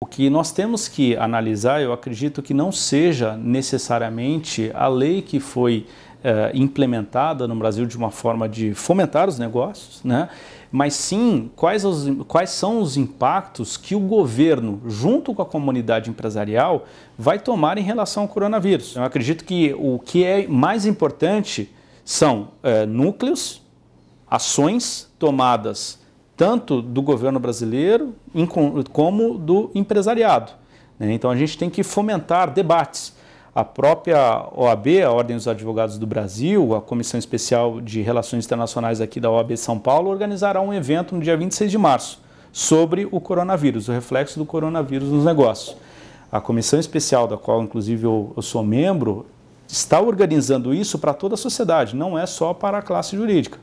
O que nós temos que analisar, eu acredito que não seja necessariamente a lei que foi eh, implementada no Brasil de uma forma de fomentar os negócios, né? mas sim quais, os, quais são os impactos que o governo, junto com a comunidade empresarial, vai tomar em relação ao coronavírus. Eu acredito que o que é mais importante são é, núcleos, ações tomadas tanto do governo brasileiro como do empresariado. Né? Então a gente tem que fomentar debates. A própria OAB, a Ordem dos Advogados do Brasil, a Comissão Especial de Relações Internacionais aqui da OAB São Paulo, organizará um evento no dia 26 de março sobre o coronavírus, o reflexo do coronavírus nos negócios. A comissão especial, da qual inclusive eu, eu sou membro, está organizando isso para toda a sociedade, não é só para a classe jurídica.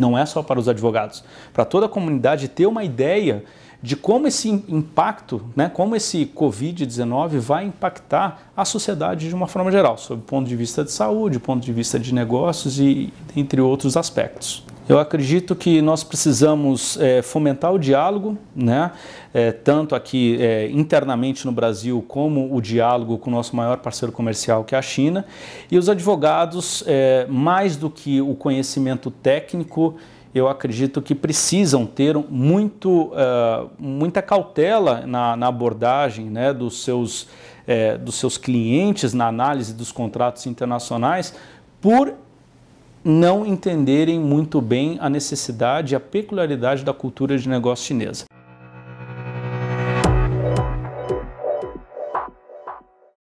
Não é só para os advogados, para toda a comunidade ter uma ideia de como esse impacto, né, como esse Covid-19 vai impactar a sociedade de uma forma geral, sob o ponto de vista de saúde, ponto de vista de negócios e entre outros aspectos. Eu acredito que nós precisamos é, fomentar o diálogo, né? É, tanto aqui é, internamente no Brasil, como o diálogo com o nosso maior parceiro comercial, que é a China. E os advogados, é, mais do que o conhecimento técnico, eu acredito que precisam ter muito, uh, muita cautela na, na abordagem né, dos, seus, é, dos seus clientes, na análise dos contratos internacionais, por não entenderem muito bem a necessidade e a peculiaridade da cultura de negócio chinesa.